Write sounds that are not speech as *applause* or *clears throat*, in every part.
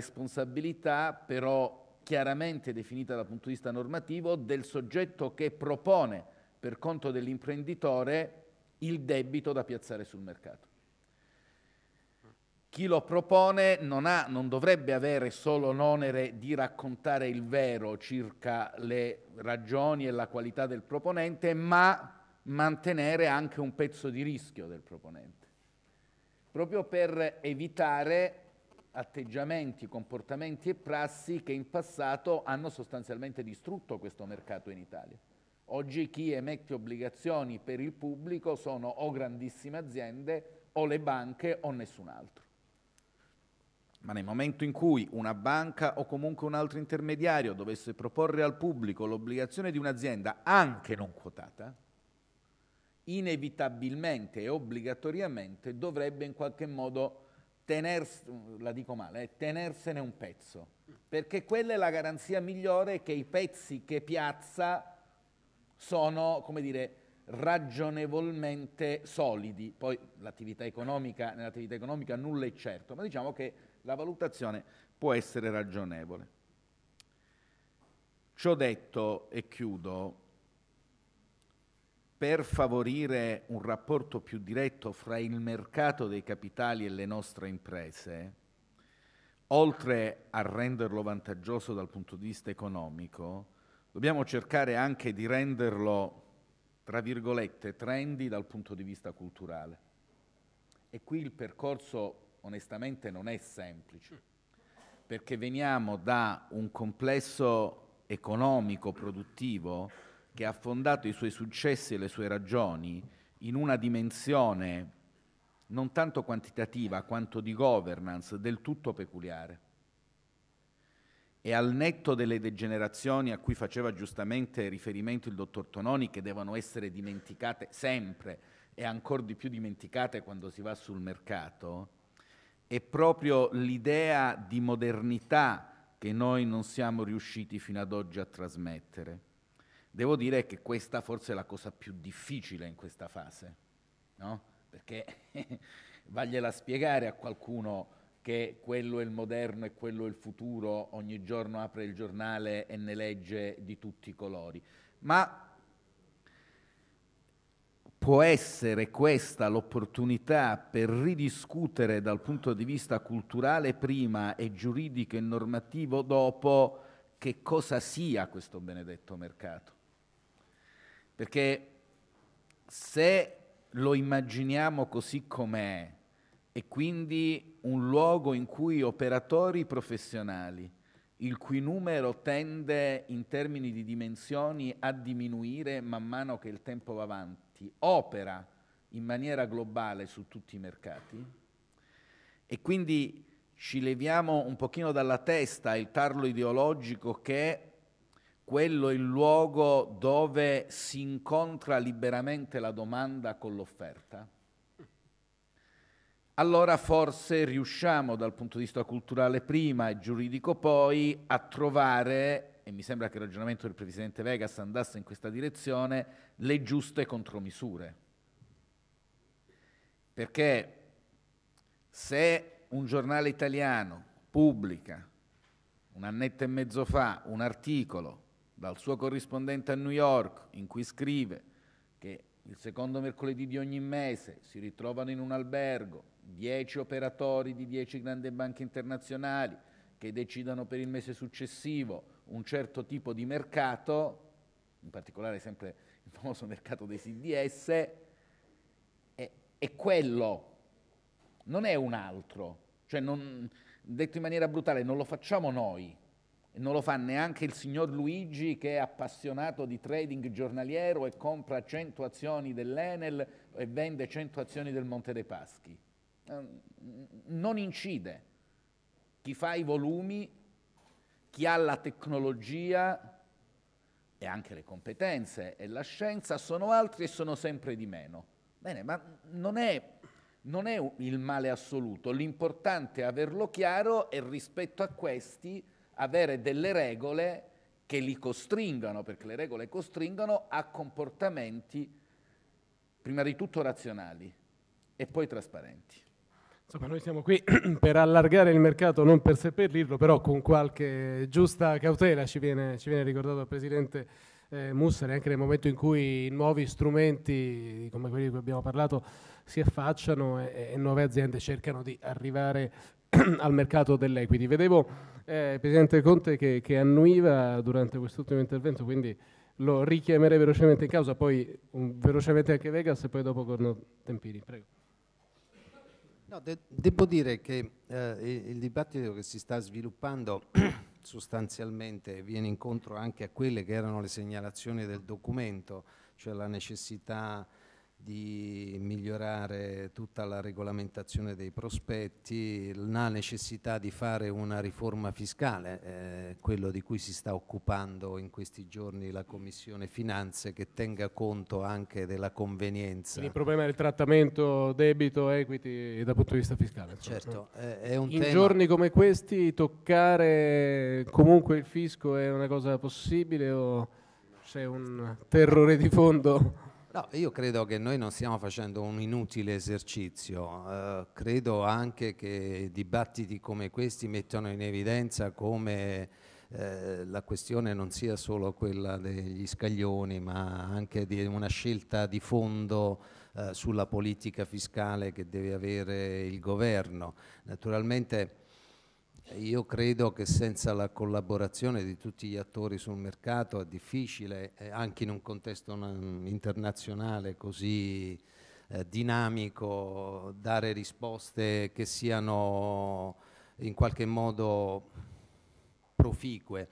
responsabilità però chiaramente definita dal punto di vista normativo del soggetto che propone per conto dell'imprenditore il debito da piazzare sul mercato. Chi lo propone non, ha, non dovrebbe avere solo l'onere di raccontare il vero circa le ragioni e la qualità del proponente, ma mantenere anche un pezzo di rischio del proponente, proprio per evitare atteggiamenti, comportamenti e prassi che in passato hanno sostanzialmente distrutto questo mercato in Italia. Oggi chi emette obbligazioni per il pubblico sono o grandissime aziende o le banche o nessun altro. Ma nel momento in cui una banca o comunque un altro intermediario dovesse proporre al pubblico l'obbligazione di un'azienda anche non quotata, inevitabilmente e obbligatoriamente dovrebbe in qualche modo teners, la dico male, eh, tenersene un pezzo, perché quella è la garanzia migliore che i pezzi che piazza sono, come dire, ragionevolmente solidi. Poi l'attività economica, nell'attività economica nulla è certo, ma diciamo che la valutazione può essere ragionevole. Ciò detto e chiudo, per favorire un rapporto più diretto fra il mercato dei capitali e le nostre imprese, oltre a renderlo vantaggioso dal punto di vista economico, dobbiamo cercare anche di renderlo, tra virgolette, trendy dal punto di vista culturale. E qui il percorso onestamente non è semplice, perché veniamo da un complesso economico, produttivo, che ha fondato i suoi successi e le sue ragioni in una dimensione non tanto quantitativa quanto di governance del tutto peculiare. E al netto delle degenerazioni a cui faceva giustamente riferimento il dottor Tononi, che devono essere dimenticate sempre e ancora di più dimenticate quando si va sul mercato, è proprio l'idea di modernità che noi non siamo riusciti fino ad oggi a trasmettere Devo dire che questa forse è la cosa più difficile in questa fase, no? perché *laughs* vagliela spiegare a qualcuno che quello è il moderno e quello è il futuro, ogni giorno apre il giornale e ne legge di tutti i colori. Ma può essere questa l'opportunità per ridiscutere dal punto di vista culturale prima e giuridico e normativo dopo che cosa sia questo benedetto mercato. Perché se lo immaginiamo così com'è, e quindi un luogo in cui operatori professionali, il cui numero tende in termini di dimensioni a diminuire man mano che il tempo va avanti, opera in maniera globale su tutti i mercati e quindi ci leviamo un pochino dalla testa il tarlo ideologico che quello è il luogo dove si incontra liberamente la domanda con l'offerta, allora forse riusciamo dal punto di vista culturale prima e giuridico poi a trovare, e mi sembra che il ragionamento del Presidente Vegas andasse in questa direzione, le giuste contromisure. Perché se un giornale italiano pubblica un annetto e mezzo fa un articolo dal suo corrispondente a New York, in cui scrive che il secondo mercoledì di ogni mese si ritrovano in un albergo dieci operatori di dieci grandi banche internazionali che decidono per il mese successivo un certo tipo di mercato, in particolare sempre il famoso mercato dei CDS, è, è quello, non è un altro. Cioè non, detto in maniera brutale, non lo facciamo noi, non lo fa neanche il signor Luigi che è appassionato di trading giornaliero e compra 100 azioni dell'Enel e vende 100 azioni del Monte dei Paschi. Ehm, non incide. Chi fa i volumi, chi ha la tecnologia e anche le competenze e la scienza sono altri e sono sempre di meno. Bene, ma non è, non è il male assoluto, l'importante è averlo chiaro e rispetto a questi avere delle regole che li costringano, perché le regole costringono a comportamenti prima di tutto razionali e poi trasparenti. Insomma, noi siamo qui *clears throat* per allargare il mercato, non per seppellirlo, però con qualche giusta cautela ci viene, ci viene ricordato il Presidente eh, Mussari, anche nel momento in cui nuovi strumenti come quelli di cui abbiamo parlato si affacciano e, e nuove aziende cercano di arrivare *clears throat* al mercato dell'equity. Vedevo eh, il Presidente Conte che, che annuiva durante quest'ultimo intervento, quindi lo richiamerei velocemente in causa, poi un, mm, velocemente anche Vegas e poi dopo Corno Tempini. Prego. No, de devo dire che eh, il dibattito che si sta sviluppando *clears throat* sostanzialmente viene incontro anche a quelle che erano le segnalazioni del documento, cioè la necessità di migliorare tutta la regolamentazione dei prospetti, la necessità di fare una riforma fiscale, eh, quello di cui si sta occupando in questi giorni la Commissione Finanze, che tenga conto anche della convenienza. il problema del trattamento debito-equity dal punto di vista fiscale. Certo, eh, In tema... giorni come questi toccare comunque il fisco è una cosa possibile o c'è un terrore di fondo? No, io credo che noi non stiamo facendo un inutile esercizio, eh, credo anche che dibattiti come questi mettano in evidenza come eh, la questione non sia solo quella degli scaglioni, ma anche di una scelta di fondo eh, sulla politica fiscale che deve avere il governo. Naturalmente io credo che senza la collaborazione di tutti gli attori sul mercato è difficile, eh, anche in un contesto internazionale così eh, dinamico, dare risposte che siano in qualche modo proficue.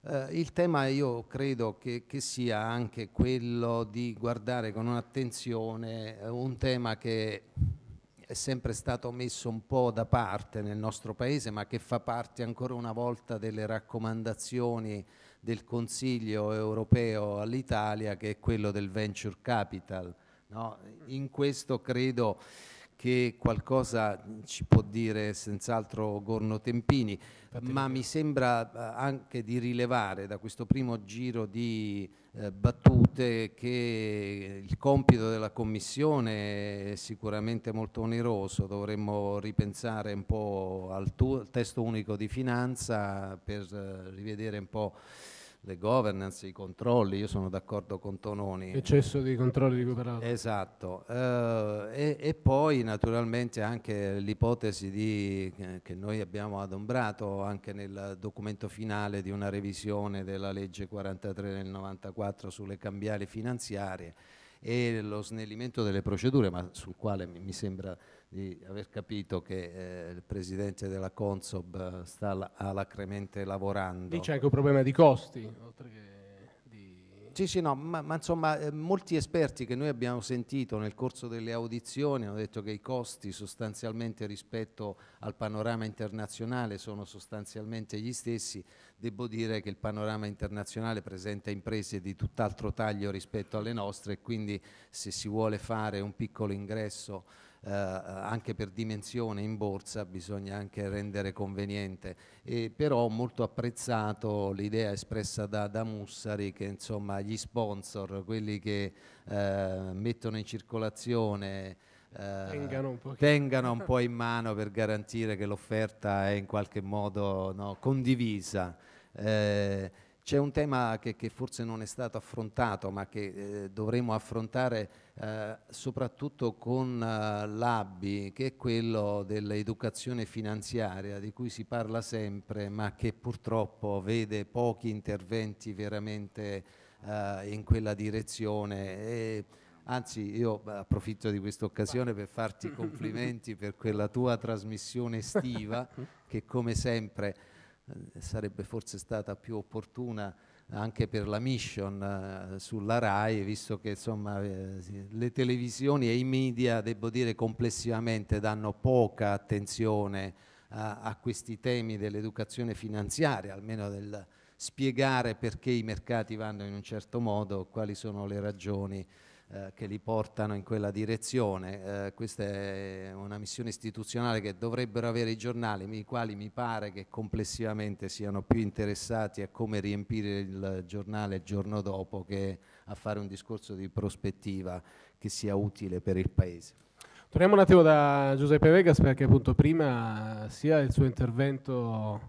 Eh, il tema io credo che, che, sia anche quello di guardare con un'attenzione un tema che è sempre stato messo un po' da parte nel nostro Paese, ma che fa parte ancora una volta delle raccomandazioni del Consiglio europeo all'Italia, che è quello del venture capital. No? In questo credo che qualcosa ci può dire senz'altro Gorno Tempini, Infatti, ma mi sembra eh, anche di rilevare da questo primo giro di eh, battute che il compito della Commissione è sicuramente molto oneroso, dovremmo ripensare un po' al, al testo unico di finanza per eh, rivedere un po' le governance, i controlli, io sono d'accordo con Tononi. Eccesso di controlli di recuperato. Esatto, eh, e, e, poi naturalmente anche l'ipotesi che noi abbiamo adombrato anche nel documento finale di una revisione della legge 43 del 94 sulle cambiali finanziarie e lo snellimento delle procedure, ma sul quale mi sembra di aver capito che eh, il presidente della Consob eh, sta alacremente lavorando. Lì c'è anche un problema di costi, oltre che sì, sì, no, ma, ma insomma eh, molti esperti che noi abbiamo sentito nel corso delle audizioni hanno detto che i costi sostanzialmente rispetto al panorama internazionale sono sostanzialmente gli stessi, devo dire che il panorama internazionale presenta imprese di tutt'altro taglio rispetto alle nostre e quindi se si vuole fare un piccolo ingresso eh, eh, anche per dimensione in borsa bisogna anche rendere conveniente, e però ho molto apprezzato l'idea espressa da, da, Mussari che insomma, gli sponsor, quelli che eh, mettono in circolazione eh, Tengano un, tengano un, *laughs* po' in mano per garantire che l'offerta è in qualche modo no, condivisa. Eh, c'è un tema che, che, forse non è stato affrontato, ma che eh, dovremo affrontare eh, soprattutto con eh, l'ABI, che è quello dell'educazione finanziaria, di cui si parla sempre, ma che purtroppo vede pochi interventi veramente eh, in quella direzione. E, Anzi, io approfitto di questa occasione per farti *laughs* complimenti per quella tua trasmissione estiva *laughs* che come sempre eh, sarebbe forse stata più opportuna anche per la mission eh, sulla RAI, visto che insomma, eh, le televisioni e i media, devo dire, complessivamente danno poca attenzione a, a questi temi dell'educazione finanziaria, almeno del spiegare perché i mercati vanno in un certo modo, quali sono le ragioni eh, che li portano in quella direzione. Eh, questa è una missione istituzionale che dovrebbero avere i giornali, i quali mi pare che complessivamente siano più interessati a come riempire il giornale il giorno dopo che a fare un discorso di prospettiva che sia utile per il Paese. Torniamo un attimo da Giuseppe Vegas perché appunto prima sia il suo intervento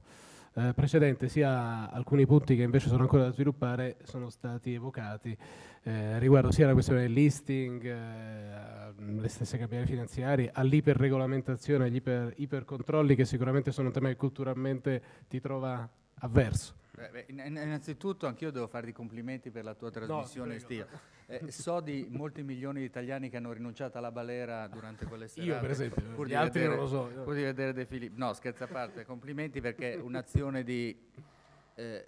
eh, precedente, sia alcuni punti che invece sono ancora da sviluppare sono stati evocati eh, riguardo sia alla questione del listing, alle eh, stesse capitali finanziarie, all'iperregolamentazione, agli iper, ipercontrolli che sicuramente sono un tema che culturalmente ti trova avverso. Eh, beh, innanzitutto anch'io devo farti complimenti per la tua trasmissione no, estiva. Eh, so di molti milioni di italiani che hanno rinunciato alla balera durante quelle serate. Io per esempio, pur gli altri vedere, non lo so. Pur di vedere De Filippi. No, scherzo a parte, complimenti perché un'azione di, eh,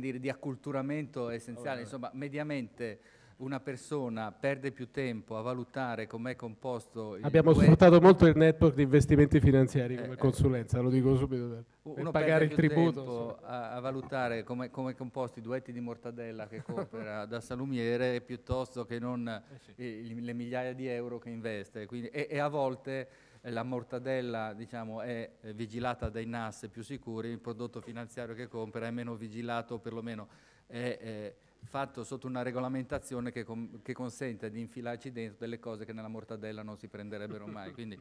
dire, di acculturamento è essenziale. Insomma, mediamente una persona perde più tempo a valutare com'è composto il Abbiamo web. sfruttato molto il network di investimenti finanziari come eh, eh. consulenza, lo dico subito, per, uno pagare il tributo. A, a, valutare come è composto i duetti di mortadella che compra da salumiere piuttosto che non eh sì. le migliaia di euro che investe. Quindi, e, e, a volte eh, la mortadella diciamo, è vigilata dai NAS più sicuri, il prodotto finanziario che compra è meno vigilato, perlomeno è fatto sotto una regolamentazione che, che, consente di infilarci dentro delle cose che nella mortadella non si prenderebbero mai. *laughs* Quindi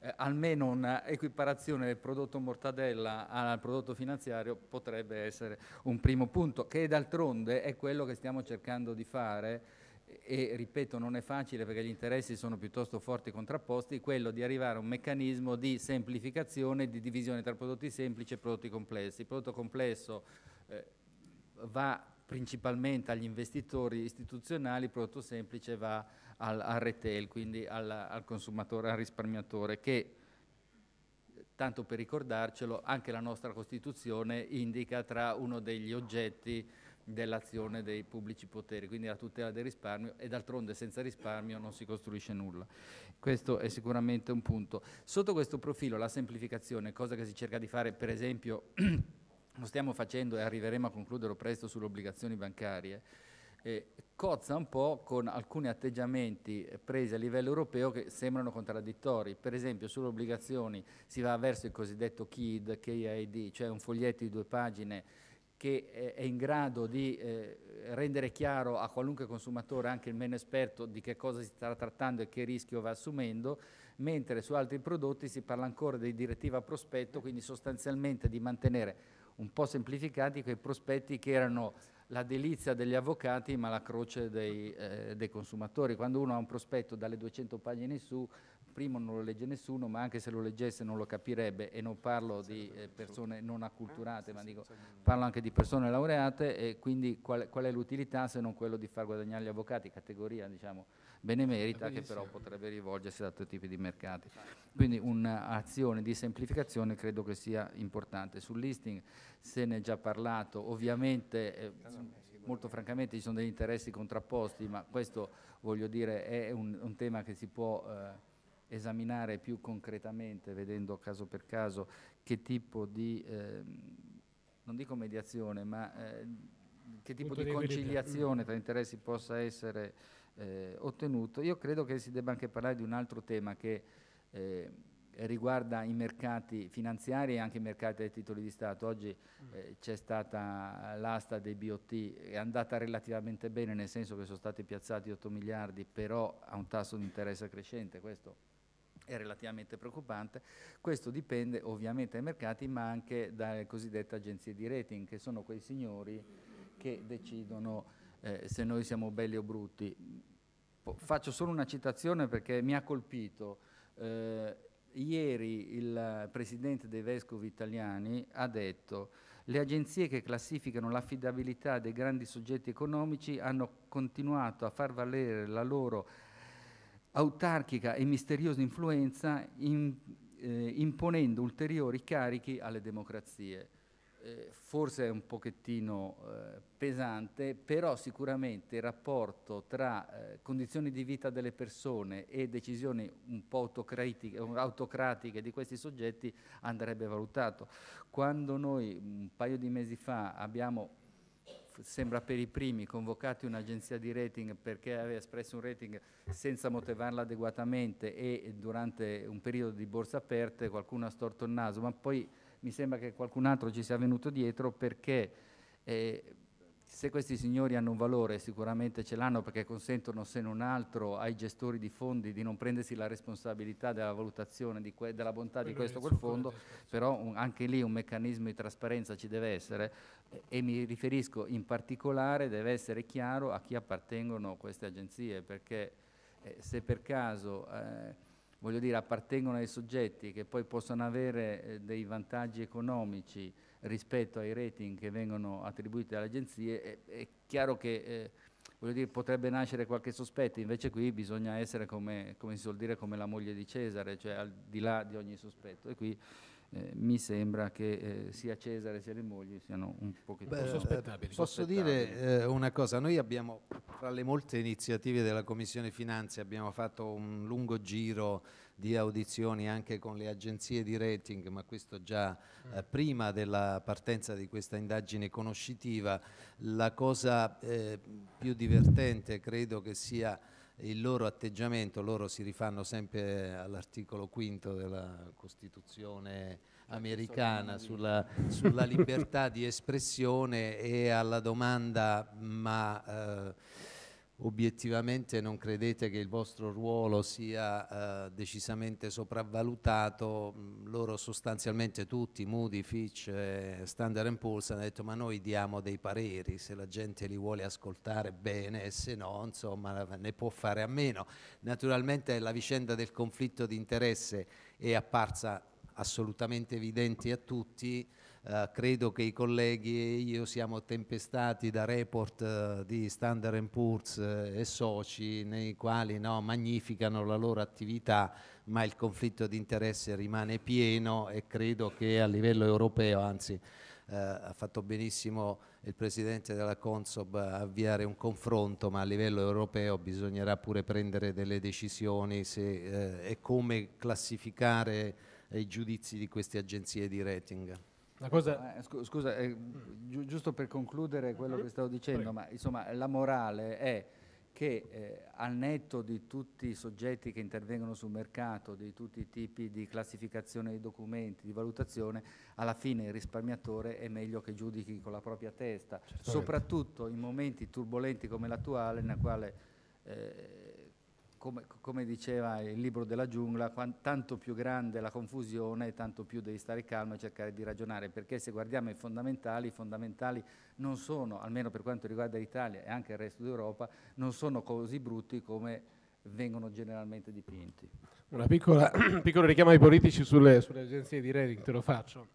eh, almeno un'equiparazione del prodotto mortadella al prodotto finanziario potrebbe essere un primo punto, che d'altronde è quello che stiamo cercando di fare e ripeto non è facile perché gli interessi sono piuttosto forti e contrapposti, quello di arrivare a un meccanismo di semplificazione, di divisione tra prodotti semplici e prodotti complessi. Il prodotto complesso eh, va principalmente agli investitori istituzionali, il prodotto semplice va al, al retail, quindi al, al consumatore, al risparmiatore, che tanto per ricordarcelo, anche la nostra Costituzione indica tra uno degli oggetti dell'azione dei pubblici poteri, quindi la tutela del risparmio e d'altronde senza risparmio non si costruisce nulla. Questo è sicuramente un punto. Sotto questo profilo la semplificazione, cosa che si cerca di fare per esempio *clears throat* lo stiamo facendo e arriveremo a concludere presto sulle obbligazioni bancarie, eh, cozza un po' con alcuni atteggiamenti presi a livello europeo che sembrano contraddittori. Per esempio sulle obbligazioni si va verso il cosiddetto KID, KID, cioè un foglietto di due pagine che eh, è in grado di eh, rendere chiaro a qualunque consumatore, anche il meno esperto, di che cosa si sta trattando e che rischio va assumendo, mentre su altri prodotti si parla ancora di direttiva prospetto, quindi sostanzialmente di mantenere un po' semplificati quei prospetti che erano la delizia degli avvocati ma la croce dei, eh, dei consumatori. Quando uno ha un prospetto dalle 200 pagine in su primo non lo legge nessuno, ma anche se lo leggesse non lo capirebbe e non parlo di eh, persone non acculturate, eh, ma dico, parlo anche di persone laureate e quindi qual, qual è l'utilità se non quello di far guadagnare gli avvocati, categoria diciamo benemerita eh, che però potrebbe rivolgersi ad altri tipi di mercati. Quindi un'azione di semplificazione credo che sia importante. Sul listing se ne è già parlato, ovviamente eh, molto francamente ci sono degli interessi contrapposti, ma questo voglio dire è un, un tema che si può... Eh, esaminare più concretamente, vedendo caso per caso, che tipo di, eh, non dico mediazione, ma eh, che tipo di conciliazione mm. tra interessi possa essere eh, ottenuto. Io credo che si debba anche parlare di un altro tema che eh, riguarda i mercati finanziari e anche i mercati dei titoli di Stato. Oggi mm. eh, c'è stata l'asta dei BOT, è andata relativamente bene nel senso che sono stati piazzati 8 miliardi, però a un tasso di interesse crescente. Questo è relativamente preoccupante. Questo dipende ovviamente dai mercati, ma anche dalle cosiddette agenzie di rating, che sono quei signori che decidono eh, se noi siamo belli o brutti. Faccio solo una citazione perché mi ha colpito. Eh, ieri il presidente dei vescovi italiani ha detto le agenzie che classificano l'affidabilità dei grandi soggetti economici hanno continuato a far valere la loro autarchica e misteriosa influenza in, eh, imponendo ulteriori carichi alle democrazie. Eh, forse è un pochettino eh, pesante, però sicuramente il rapporto tra eh, condizioni di vita delle persone e decisioni un po' autocratiche di questi soggetti andrebbe valutato. Quando noi un paio di mesi fa abbiamo sembra per i primi convocati un'agenzia di rating perché aveva espresso un rating senza motivarla adeguatamente e durante un periodo di borse aperte qualcuno ha storto il naso, ma poi mi sembra che qualcun altro ci sia venuto dietro perché eh, se questi signori hanno un valore sicuramente ce l'hanno perché consentono se non altro ai gestori di fondi di non prendersi la responsabilità della valutazione della bontà Quello di questo o quel fondo, però un, anche lì un meccanismo di trasparenza ci deve essere, e mi riferisco in particolare, deve essere chiaro a chi appartengono queste agenzie, perché eh, se per caso eh, voglio dire, appartengono ai soggetti che poi possono avere eh, dei vantaggi economici rispetto ai rating che vengono attribuiti alle agenzie, è, è chiaro che eh, dire, potrebbe nascere qualche sospetto, invece qui bisogna essere come, come si suol dire come la moglie di Cesare, cioè al di là di ogni sospetto. E qui eh, mi sembra che eh, sia Cesare sia le mogli siano un pochettino Beh, sospettabili. Eh, posso dire eh, una cosa, noi abbiamo tra le molte iniziative della Commissione Finanze abbiamo fatto un lungo giro di audizioni anche con le agenzie di rating, ma questo già eh, mm. prima della partenza di questa indagine conoscitiva. La cosa eh, più divertente credo che sia il loro atteggiamento, loro si rifanno sempre all'articolo quinto della Costituzione americana sulla, sulla libertà di espressione e alla domanda ma... Eh, obiettivamente non credete che il vostro ruolo sia eh, decisamente sopravvalutato, mm, loro sostanzialmente tutti, Moody, Fitch, eh, Standard Poor's hanno detto ma noi diamo dei pareri, se la gente li vuole ascoltare bene e se no insomma ne può fare a meno. Naturalmente la vicenda del conflitto di interesse è apparsa assolutamente evidente a tutti, eh, credo che i colleghi e io siamo tempestati da report eh, di Standard Poor's eh, e soci nei quali no, magnificano la loro attività ma il conflitto di interesse rimane pieno e credo che a livello europeo, anzi eh, ha fatto benissimo il Presidente della Consob a avviare un confronto, ma a livello europeo bisognerà pure prendere delle decisioni se, eh, e come classificare i giudizi di queste agenzie di rating. Cosa... Eh, scusa, eh, gi giusto per concludere quello che stavo dicendo, ma insomma la morale è che eh, al netto di tutti i soggetti che intervengono sul mercato, di tutti i tipi di classificazione dei documenti, di valutazione, alla fine il risparmiatore è meglio che giudichi con la propria testa, certo. soprattutto in momenti turbolenti come l'attuale, nel quale eh, come, come, diceva il libro della giungla, tanto più grande la confusione, tanto più devi stare calmo e cercare di ragionare, perché se guardiamo i fondamentali, i fondamentali non sono, almeno per quanto riguarda l'Italia e anche il resto d'Europa, non sono così brutti come vengono generalmente dipinti. Una piccola, *clears throat* piccola richiamo ai politici sulle, sulle agenzie di rating, te lo faccio.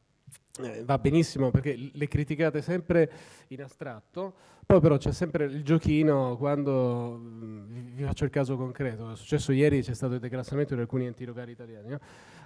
Certo. Eh, va benissimo perché le criticate sempre in astratto, poi però c'è sempre il giochino quando mm, vi faccio il caso concreto, è successo ieri c'è stato il declassamento di alcuni enti locali italiani. No?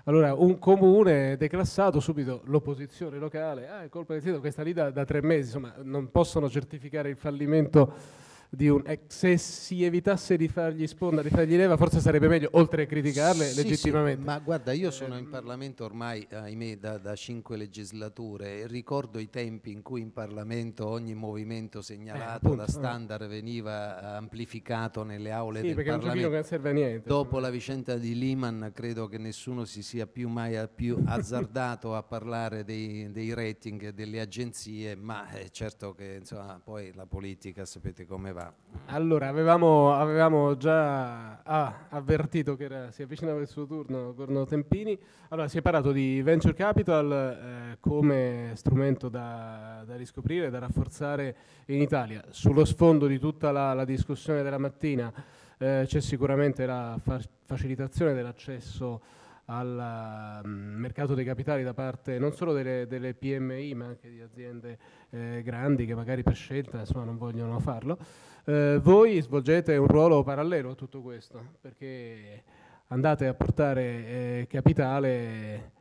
Allora un comune declassato, subito l'opposizione locale, ah è colpa del titolo, questa lì da, da tre mesi, insomma non possono certificare il fallimento di un, se si evitasse di fargli sponda, di fargli leva, forse sarebbe meglio, oltre a criticarle sì, legittimamente. Sì, ma guarda, io sono in ehm. Parlamento ormai, ahimè, da, da, cinque legislature e ricordo i tempi in cui in Parlamento ogni movimento segnalato eh, da standard veniva amplificato nelle aule sì, del perché Parlamento. Non serve a niente. Dopo la vicenda di Lehman credo che nessuno si sia più mai più *laughs* azzardato a parlare dei, dei rating delle agenzie, ma è eh, certo che insomma, poi la politica sapete come va. Allora, allora avevamo, avevamo, già ah, avvertito che era, si avvicinava il suo turno Gorno Tempini. Allora, si è parlato di venture capital eh, come strumento da, da, riscoprire, da rafforzare in Italia. Sullo sfondo di tutta la, la discussione della mattina eh, c'è sicuramente la fa facilitazione dell'accesso al mm, mercato dei capitali da parte non solo delle, delle PMI ma anche di aziende eh, grandi che magari per scelta insomma, non vogliono farlo. Eh, voi svolgete un ruolo parallelo a tutto questo, perché andate a portare eh, capitale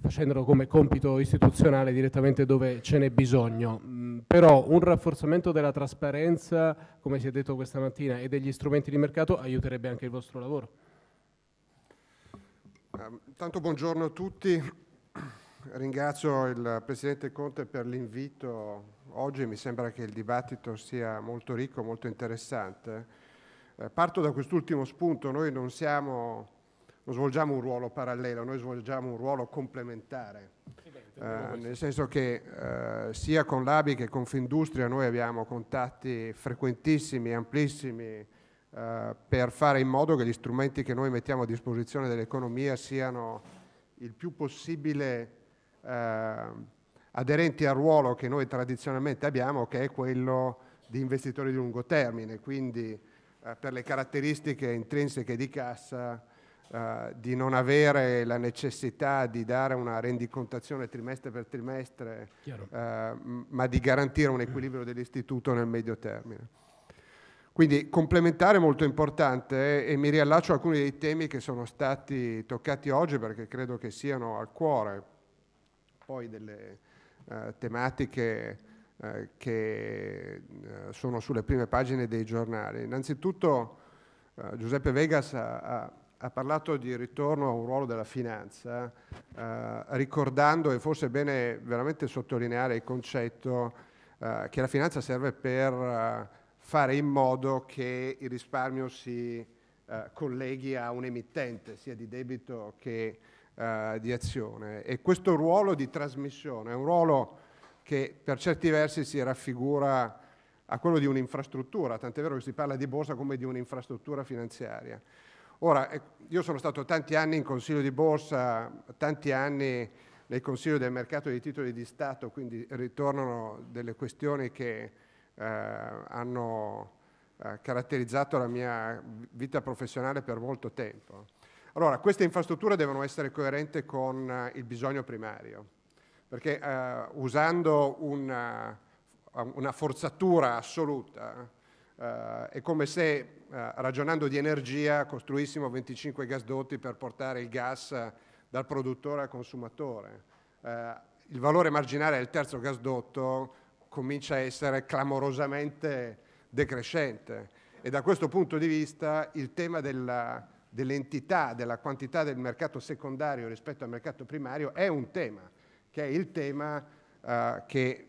facendolo come compito istituzionale direttamente dove ce n'è bisogno. Mm, però un rafforzamento della trasparenza, come si è detto questa mattina, e degli strumenti di mercato aiuterebbe anche il vostro lavoro. Ehm, tanto buongiorno a tutti ringrazio il Presidente Conte per l'invito oggi, mi sembra che il dibattito sia molto ricco, molto interessante. Eh, parto da quest'ultimo spunto, noi non, siamo, non svolgiamo un ruolo parallelo, noi svolgiamo un ruolo complementare, eh, nel senso che eh, sia con l'ABI che con Findustria noi abbiamo contatti frequentissimi, amplissimi, eh, per fare in modo che gli strumenti che noi mettiamo a disposizione dell'economia siano il più possibile Ehm, aderenti al ruolo che noi tradizionalmente abbiamo, che è quello di investitori di lungo termine, quindi eh, per le caratteristiche intrinseche di cassa, eh, di non avere la necessità di dare una rendicontazione trimestre per trimestre, eh, ma di garantire un equilibrio dell'istituto nel medio termine. Quindi complementare è molto importante eh, e mi riallaccio a alcuni dei temi che sono stati toccati oggi perché credo che siano al cuore poi delle eh, tematiche eh, che eh, sono sulle prime pagine dei giornali. Innanzitutto eh, Giuseppe Vegas ha, ha, ha, parlato di ritorno a un ruolo della finanza, eh, ricordando, e forse è bene veramente sottolineare il concetto, che la finanza serve per fare in modo che il risparmio si colleghi a un emittente, sia di debito che di eh, di azione. E questo ruolo di trasmissione è un ruolo che per certi versi si raffigura a quello di un'infrastruttura, tant'è vero che si parla di borsa come di un'infrastruttura finanziaria. Ora, eh, io sono stato tanti anni in consiglio di borsa, tanti anni nel consiglio del mercato dei titoli di Stato, quindi ritornano delle questioni che eh, hanno eh, caratterizzato la mia vita professionale per molto tempo. Allora, queste infrastrutture devono essere coerenti con eh, il bisogno primario, perché eh, usando una, eh, una, forzatura assoluta eh, è come se eh, ragionando di energia costruissimo 25 gasdotti per portare il gas dal produttore al consumatore. Eh, il valore marginale del terzo gasdotto comincia a essere clamorosamente decrescente e da questo punto di vista il tema della dell'entità, della quantità del mercato secondario rispetto al mercato primario è un tema, che è il tema eh, che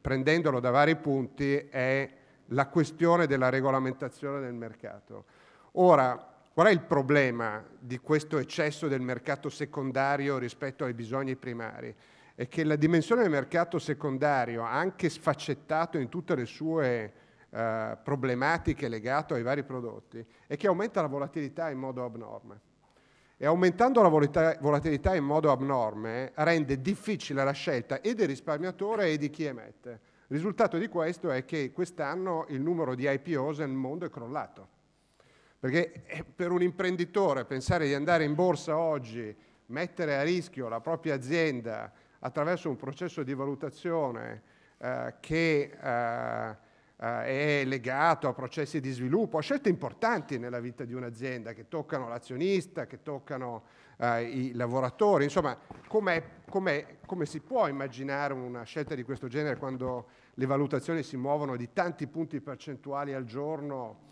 prendendolo da vari punti è la questione della regolamentazione del mercato. Ora, qual è il problema di questo eccesso del mercato secondario rispetto ai bisogni primari? È che la dimensione del mercato secondario, anche sfaccettato in tutte le sue eh, problematiche legate ai vari prodotti è che aumenta la volatilità in modo abnorme. E aumentando la volatilità in modo abnorme rende difficile la scelta e del risparmiatore e di chi emette. Il risultato di questo è che quest'anno il numero di IPOs nel mondo è crollato. Perché eh, per un imprenditore pensare di andare in borsa oggi, mettere a rischio la propria azienda attraverso un processo di valutazione eh, che eh, eh, è legato a processi di sviluppo, a scelte importanti nella vita di un'azienda che toccano l'azionista, che toccano eh, i lavoratori. Insomma, com è, come si può immaginare una scelta di questo genere quando le valutazioni si muovono di tanti punti percentuali al giorno?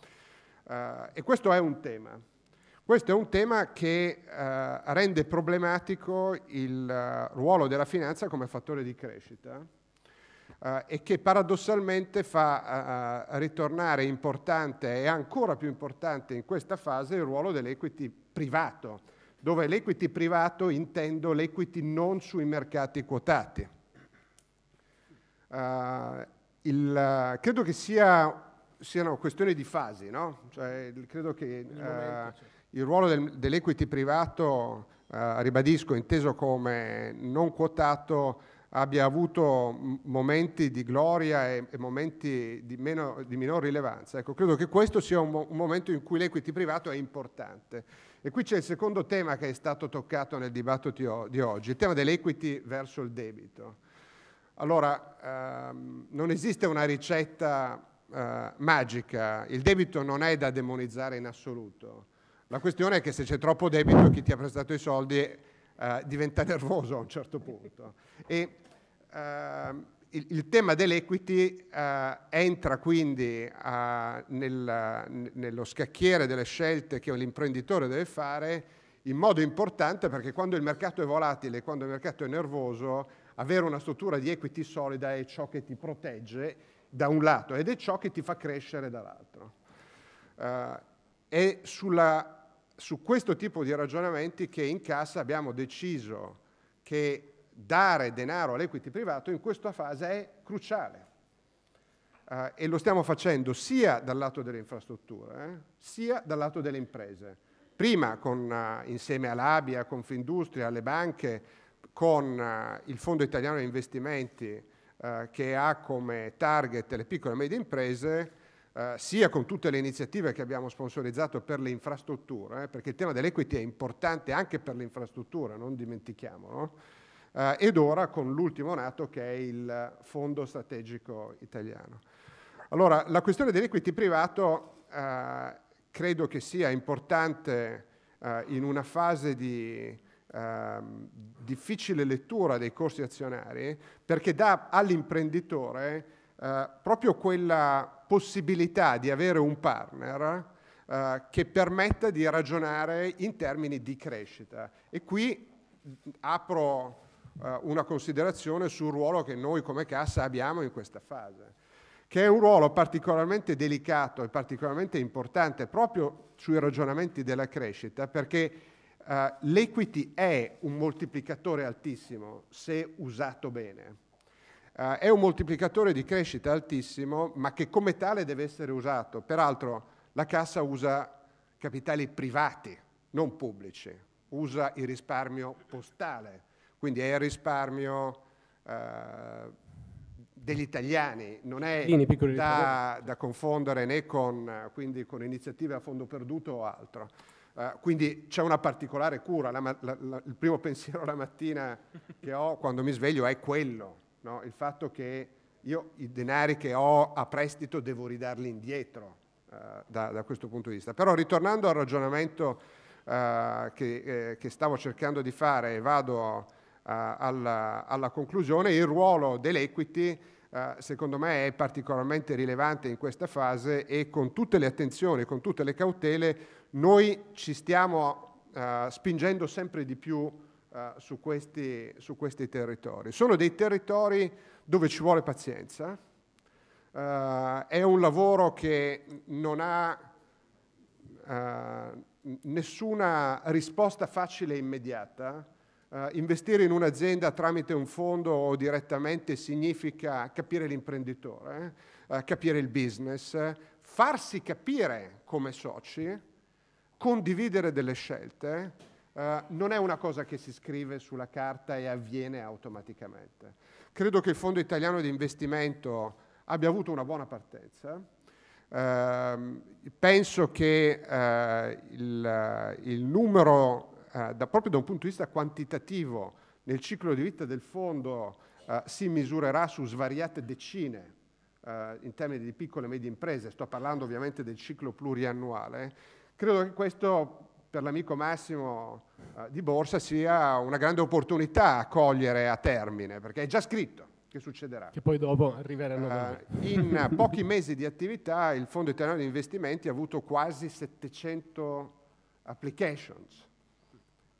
Eh, e questo è un tema. Questo è un tema che eh, rende problematico il eh, ruolo della finanza come fattore di crescita eh, e che paradossalmente fa eh, eh, ritornare importante e ancora più importante in questa fase il ruolo dell'equity privato, dove l'equity privato intendo l'equity non sui mercati quotati. Uh, il, credo che sia, siano questioni di fasi, no? cioè, credo che uh, il ruolo del, dell'equity privato, uh, ribadisco, inteso come non quotato, abbia avuto momenti di gloria e, e momenti di, meno, di, minor rilevanza. Ecco, credo che questo sia un, un momento in cui l'equity privato è importante. E qui c'è il secondo tema che è stato toccato nel dibattito di oggi, il tema dell'equity verso il debito. Allora, ehm, non esiste una ricetta eh, magica, il debito non è da demonizzare in assoluto. La questione è che se c'è troppo debito chi ti ha prestato i soldi eh, diventa *laughs* nervoso a un certo punto. E Ehm, il, il, tema dell'equity eh, entra quindi eh, nel, nello scacchiere delle scelte che l'imprenditore deve fare in modo importante perché quando il mercato è volatile, quando il mercato è nervoso, avere una struttura di equity solida è ciò che ti protegge da un lato ed è ciò che ti fa crescere dall'altro. Uh, è sulla, su questo tipo di ragionamenti che in Cassa abbiamo deciso che dare denaro all'equity privato in questa fase è cruciale. Uh, e lo stiamo facendo sia dal lato delle infrastrutture, eh, sia dal lato delle imprese. Prima con, uh, insieme all'Abia, Confindustria, alle banche, con uh, il Fondo Italiano di Investimenti che ha come target le piccole e medie imprese, sia con tutte le iniziative che abbiamo sponsorizzato per le infrastrutture, eh, perché il tema dell'equity è importante anche per le infrastrutture, non dimentichiamolo. No? eh, ed ora con l'ultimo nato che è il Fondo Strategico Italiano. Allora, la questione dell'equity privato eh, credo che sia importante eh, in una fase di ehm, difficile lettura dei corsi azionari perché dà all'imprenditore eh, proprio quella possibilità di avere un partner Uh, che permetta di ragionare in termini di crescita. E qui apro eh, una considerazione sul ruolo che noi come cassa abbiamo in questa fase, che è un ruolo particolarmente delicato e particolarmente importante proprio sui ragionamenti della crescita, perché eh, l'equity è un moltiplicatore altissimo se usato bene. Uh, è un moltiplicatore di crescita altissimo, ma che come tale deve essere usato. Peraltro la Cassa usa capitali privati, non pubblici, usa il risparmio postale, quindi è il risparmio eh, degli italiani, non è da, da, confondere né con, eh, con, iniziative a fondo perduto o altro. Eh, quindi c'è una particolare cura, la, la, la, il primo pensiero la mattina che ho quando mi sveglio è quello, no? il fatto che io i denari che ho a prestito devo ridarli indietro eh, da, da, questo punto di vista. Però ritornando al ragionamento eh, che, eh, che, stavo cercando di fare e vado eh, alla, alla, conclusione. Il ruolo dell'equity eh, secondo me è particolarmente rilevante in questa fase e con tutte le attenzioni, con tutte le cautele, noi ci stiamo eh, spingendo sempre di più su questi, su questi territori. Sono dei territori dove ci vuole pazienza, Uh, è un lavoro che non ha uh, nessuna risposta facile e immediata, Uh, investire in un'azienda tramite un fondo o direttamente significa capire l'imprenditore, uh, capire il business, farsi capire come soci, condividere delle scelte, uh, non è una cosa che si scrive sulla carta e avviene automaticamente. Credo che il Fondo Italiano di Investimento abbia avuto una buona partenza. Ehm, penso che il, il numero eh, da, proprio da un punto di vista quantitativo nel ciclo di vita del fondo eh, si misurerà su svariate decine eh, in termini di piccole e medie imprese, sto parlando ovviamente del ciclo pluriannuale, credo che questo per l'amico Massimo eh, di Borsa sia una grande opportunità a cogliere a termine, perché è già scritto che succederà. Che poi dopo arriveranno. Eh, uh, in *laughs* pochi mesi di attività il Fondo Italiano di Investimenti ha avuto quasi 700 applications.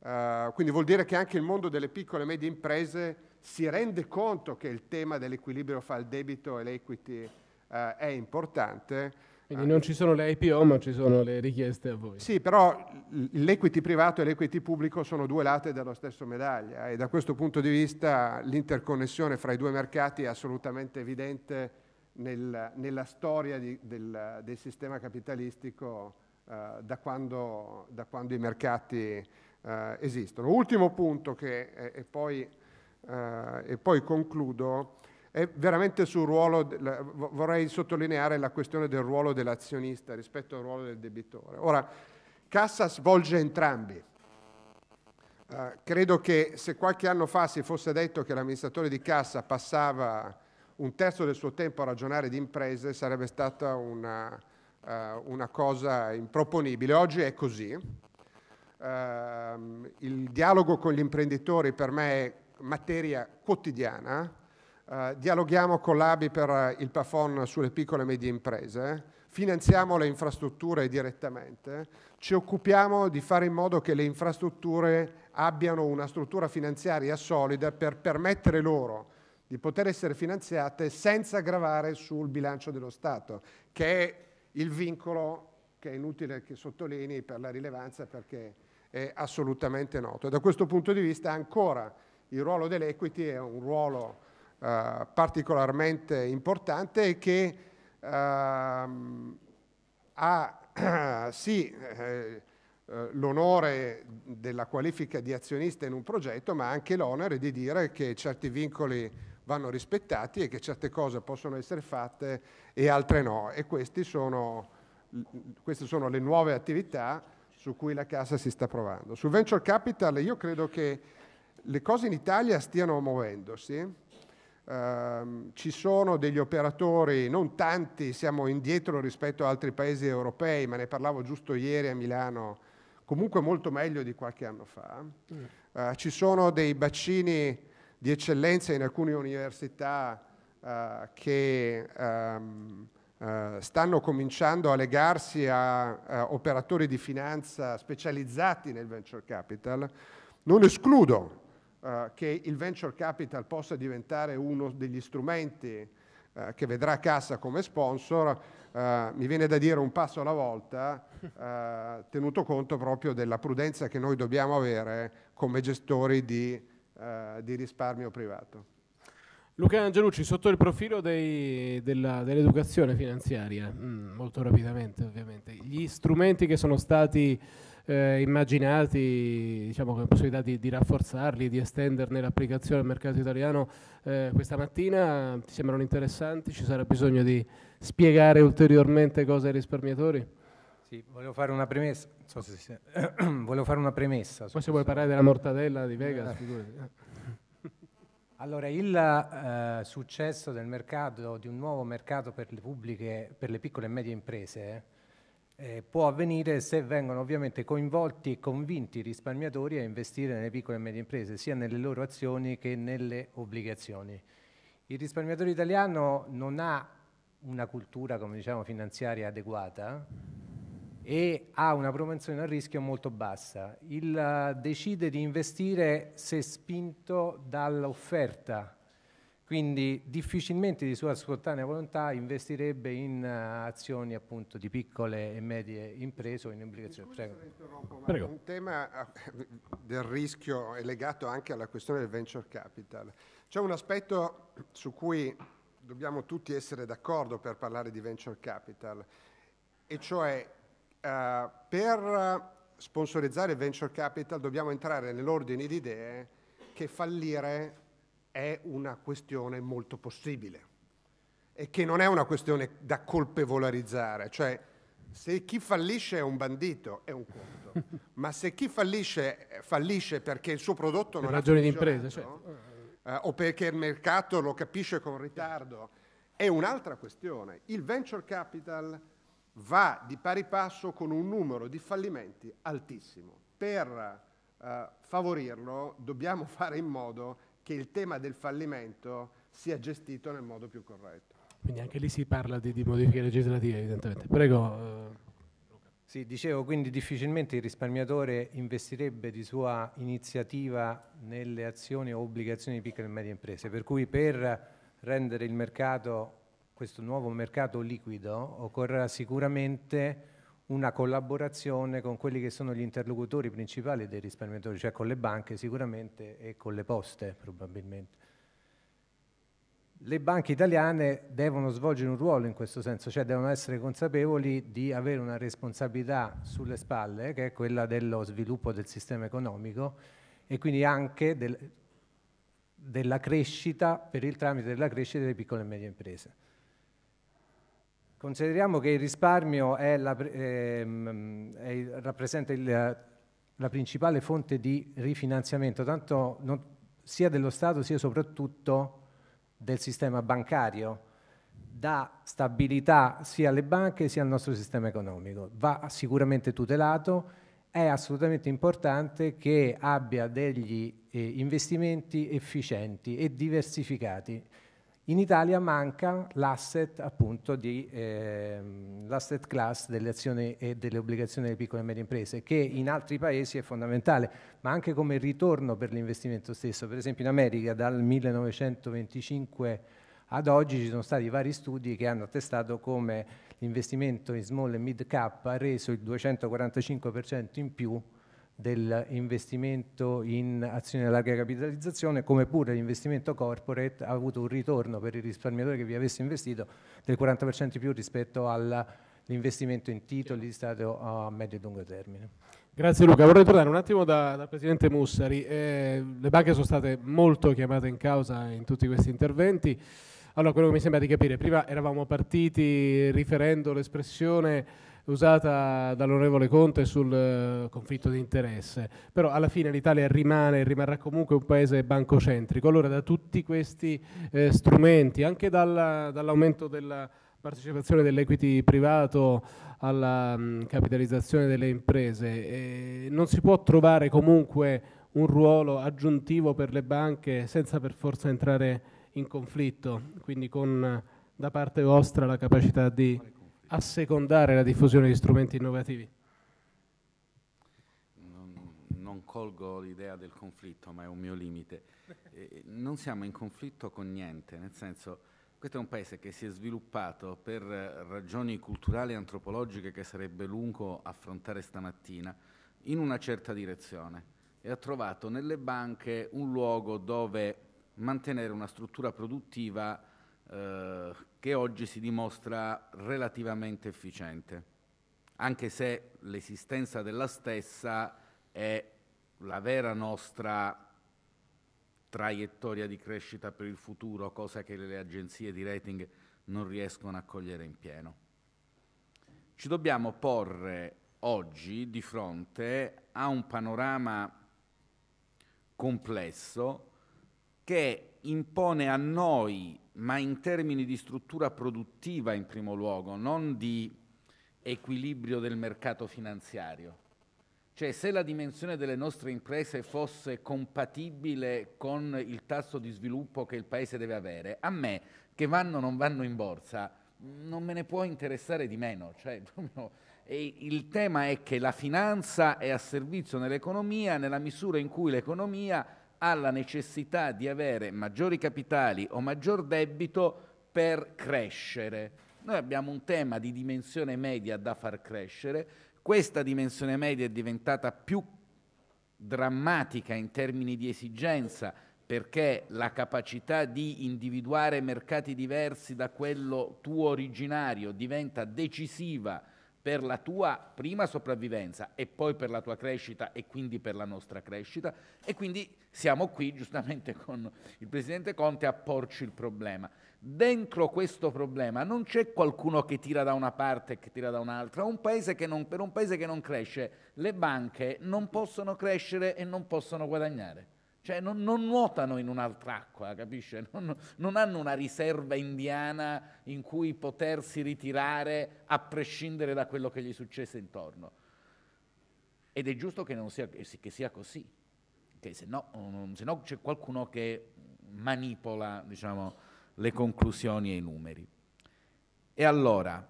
Eh, quindi vuol dire che anche il mondo delle piccole e medie imprese si rende conto che il tema dell'equilibrio fra il debito e l'equity uh, è importante. Quindi non ci sono le IPO ma ci sono le richieste a voi. Sì, però l'equity privato e l'equity pubblico sono due lati della stessa medaglia eh, e da questo punto di vista l'interconnessione fra i due mercati è assolutamente evidente nel, nella storia di, del, del, sistema capitalistico eh, da, quando, da, quando, i mercati eh, esistono. Ultimo punto che, eh, e, poi, eh, e, poi, concludo, è veramente sul ruolo, la, vorrei sottolineare la questione del ruolo dell'azionista rispetto al ruolo del debitore. Ora, Cassa svolge entrambi. Eh, credo che se qualche anno fa si fosse detto che l'amministratore di Cassa passava un terzo del suo tempo a ragionare di imprese sarebbe stata una, uh, una cosa improponibile. Oggi è così ehm, il dialogo con gli imprenditori per me è materia quotidiana, eh, dialoghiamo con l'ABI per il PAFON sulle piccole e medie imprese, finanziamo le infrastrutture direttamente, ci occupiamo di fare in modo che le infrastrutture abbiano una struttura finanziaria solida per permettere loro di poter essere finanziate senza gravare sul bilancio dello Stato, che è il vincolo che è inutile che sottolinei per la rilevanza perché è assolutamente noto. da questo punto di vista ancora il ruolo dell'equity è un ruolo eh, particolarmente importante e che ehm, ha *clears throat* sì eh, eh, l'onore della qualifica di azionista in un progetto, ma anche l'onere di dire che certi vincoli vanno rispettati e che certe cose possono essere fatte e altre no. E sono, queste sono le nuove attività su cui la casa si sta provando. Sul venture capital io credo che le cose in Italia stiano muovendosi, Uh, ci sono degli operatori, non tanti, siamo indietro rispetto ad altri paesi europei, ma ne parlavo giusto ieri a Milano, comunque molto meglio di qualche anno fa. Uh, ci sono dei bacini di eccellenza in alcune università uh, che um, eh, stanno cominciando a legarsi a, a, operatori di finanza specializzati nel venture capital, non escludo eh, che il venture capital possa diventare uno degli strumenti eh, che vedrà Cassa come sponsor, eh, mi viene da dire un passo alla volta, eh, tenuto conto proprio della prudenza che noi dobbiamo avere come gestori di, di risparmio privato. Luca Angelucci, sotto il profilo dell'educazione finanziaria, mm, molto rapidamente ovviamente, gli strumenti che sono stati eh, immaginati, diciamo con la possibilità di, di rafforzarli, di estenderne l'applicazione al mercato italiano eh, questa mattina, ti sembrano interessanti? Ci sarà bisogno di spiegare ulteriormente cose ai risparmiatori? Sì, volevo fare una premessa, so se si... *clears throat* volevo fare una premessa. Poi se vuoi parlare della mortadella di Vegas, eh. figurati. Eh. Allora, il eh, successo del mercato, di un nuovo mercato per le, pubbliche, per le piccole e medie imprese eh, può avvenire se vengono ovviamente coinvolti e convinti i risparmiatori a investire nelle piccole e medie imprese, sia nelle loro azioni che nelle obbligazioni. Il risparmiatore italiano non ha una cultura, come diciamo, finanziaria adeguata, e ha una propensione al rischio molto bassa. Il, eh, decide di investire se spinto dall'offerta, quindi difficilmente di sua spontanea volontà investirebbe in eh, azioni appunto di piccole e medie imprese o in obbligazioni. Prego. Prego. Un tema eh, del rischio è legato anche alla questione del venture capital. C'è un aspetto su cui dobbiamo tutti essere d'accordo per parlare di venture capital, e cioè eh, per sponsorizzare il venture capital dobbiamo entrare nell'ordine di idee che fallire è una questione molto possibile e che non è una questione da colpevolarizzare, cioè se chi fallisce è un bandito è un conto, *laughs* ma se chi fallisce fallisce perché il suo prodotto non è ragioni di impresa, cioè. eh, o perché il mercato lo capisce con ritardo, è un'altra questione. Il venture capital va di pari passo con un numero di fallimenti altissimo. Per eh, favorirlo dobbiamo *laughs* fare in modo che il tema del fallimento sia gestito nel modo più corretto. Quindi anche lì si parla di, di modifiche legislative evidentemente. Prego. Eh, sì, dicevo, quindi difficilmente il risparmiatore investirebbe di sua iniziativa nelle azioni o obbligazioni di piccole e medie imprese, per cui per rendere il mercato questo nuovo mercato liquido occorrerà sicuramente una collaborazione con quelli che sono gli interlocutori principali dei risparmiatori, cioè con le banche sicuramente e con le poste probabilmente. Le banche italiane devono svolgere un ruolo in questo senso, cioè devono essere consapevoli di avere una responsabilità sulle spalle, che è quella dello sviluppo del sistema economico e quindi anche del, della crescita, per il tramite della crescita delle piccole e medie imprese. Consideriamo che il risparmio la, ehm, è, rappresenta il, la principale fonte di rifinanziamento, tanto non, sia dello Stato sia soprattutto del sistema bancario, dà stabilità sia alle banche sia al nostro sistema economico. Va sicuramente tutelato, è assolutamente importante che abbia degli eh, investimenti efficienti e diversificati in Italia manca l'asset appunto di eh, l'asset class delle azioni e delle obbligazioni delle piccole e medie imprese che in altri paesi è fondamentale ma anche come ritorno per l'investimento stesso per esempio in America dal 1925 ad oggi ci sono stati vari studi che hanno attestato come l'investimento in small e mid cap ha reso il 245% in più dell'investimento in azioni a larga capitalizzazione, come pure l'investimento corporate ha avuto un ritorno per il risparmiatore che vi avesse investito del 40% in più rispetto all'investimento in titoli di Stato a medio e lungo termine. Grazie Luca, vorrei tornare un attimo dal da Presidente Mussari. Eh, le banche sono state molto chiamate in causa in tutti questi interventi. Allora, quello che mi sembra di capire, prima eravamo partiti riferendo l'espressione usata dall'onorevole Conte sul eh, conflitto di interesse, però alla fine l'Italia rimane, e rimarrà comunque un paese bancocentrico, allora da tutti questi eh, strumenti, anche dall'aumento della partecipazione dell'equity privato alla mh, mm, capitalizzazione delle imprese, eh, non si può trovare comunque un ruolo aggiuntivo per le banche senza per forza entrare in conflitto, quindi con eh, da parte vostra la capacità di assecondare la diffusione di strumenti innovativi? non colgo l'idea del conflitto, ma è un mio limite. *laughs* Eh, non siamo in conflitto con niente, nel senso, questo è un paese che si è sviluppato per ragioni culturali e antropologiche che sarebbe lungo affrontare stamattina, in una certa direzione e ha trovato nelle banche un luogo dove mantenere una struttura produttiva eh, che oggi si dimostra relativamente efficiente, anche se l'esistenza della stessa è la vera nostra traiettoria di crescita per il futuro, cosa che le agenzie di rating non riescono a cogliere in pieno. Ci dobbiamo porre oggi di fronte a un panorama complesso che impone a noi, ma in termini di struttura produttiva in primo luogo, non di equilibrio del mercato finanziario. Cioè se la dimensione delle nostre imprese fosse compatibile con il tasso di sviluppo che il Paese deve avere, a me che vanno o non vanno in borsa non me ne può interessare di meno. Cioè, il tema è che la finanza è a servizio nell'economia nella misura in cui l'economia alla necessità di avere maggiori capitali o maggior debito per crescere. Noi abbiamo un tema di dimensione media da far crescere, questa dimensione media è diventata più drammatica in termini di esigenza perché la capacità di individuare mercati diversi da quello tuo originario diventa decisiva per la tua prima sopravvivenza e poi per la tua crescita e quindi per la nostra crescita. E quindi siamo qui giustamente *laughs* con il Presidente Conte a porci il problema. Dentro questo problema non c'è qualcuno che tira da una parte e che tira da un'altra. Un non, per un paese che non cresce le banche non possono crescere e non possono guadagnare. Cioè non, non nuotano in un'altra acqua, capisce? *laughs* Non, non, hanno una riserva indiana in cui potersi ritirare a prescindere da quello che gli successe intorno. Ed è giusto che, sia, che sia, così, che se no, mm, se no c'è qualcuno che manipola diciamo, le conclusioni e i numeri. E allora,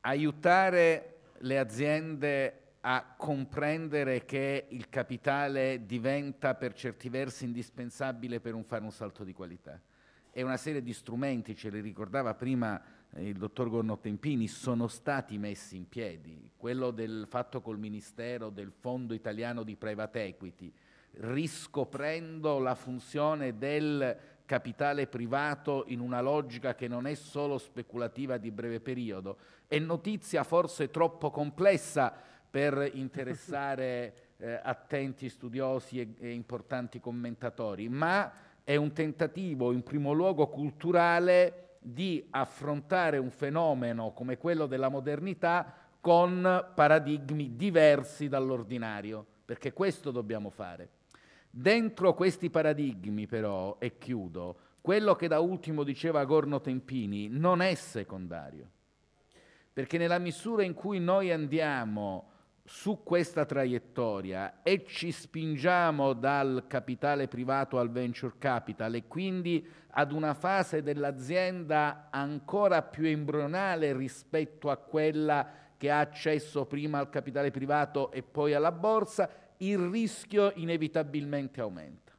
aiutare le aziende a comprendere che il capitale diventa per certi versi indispensabile per un fare un salto di qualità. E una serie di strumenti, ce li ricordava prima eh, il dottor Tempini, sono stati messi in piedi. Quello del fatto col Ministero del Fondo Italiano di Private Equity, riscoprendo la funzione del capitale privato in una logica che non è solo speculativa di breve periodo. È notizia forse troppo complessa per interessare *laughs* eh, attenti studiosi e, e importanti commentatori, ma è un tentativo in primo luogo culturale di affrontare un fenomeno come quello della modernità con paradigmi diversi dall'ordinario, perché questo dobbiamo fare. Dentro questi paradigmi però, e chiudo, quello che da ultimo diceva Gorno Tempini non è secondario, perché nella misura in cui noi andiamo su questa traiettoria e ci spingiamo dal capitale privato al venture capital e quindi ad una fase dell'azienda ancora più embrionale rispetto a quella che ha accesso prima al capitale privato e poi alla borsa, il rischio inevitabilmente aumenta.